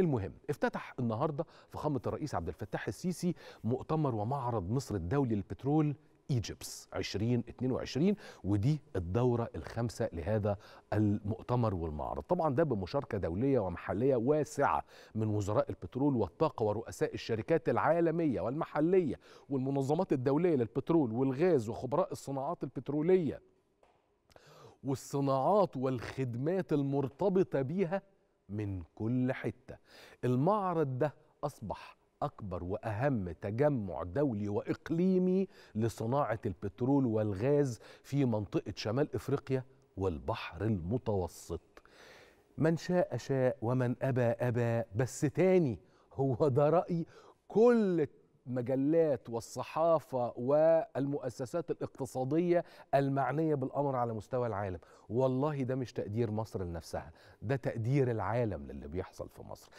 المهم افتتح النهارده فخامه الرئيس عبد الفتاح السيسي مؤتمر ومعرض مصر الدولي للبترول ايجيبس 2022 ودي الدوره الخامسه لهذا المؤتمر والمعرض طبعا ده بمشاركه دوليه ومحليه واسعه من وزراء البترول والطاقه ورؤساء الشركات العالميه والمحليه والمنظمات الدوليه للبترول والغاز وخبراء الصناعات البتروليه والصناعات والخدمات المرتبطه بيها من كل حتة المعرض ده أصبح أكبر وأهم تجمع دولي وإقليمي لصناعة البترول والغاز في منطقة شمال إفريقيا والبحر المتوسط من شاء شاء ومن أبى أبى بس تاني هو ده رأي كل المجلات والصحافه والمؤسسات الاقتصاديه المعنيه بالامر على مستوى العالم والله ده مش تقدير مصر لنفسها ده تقدير العالم للي بيحصل في مصر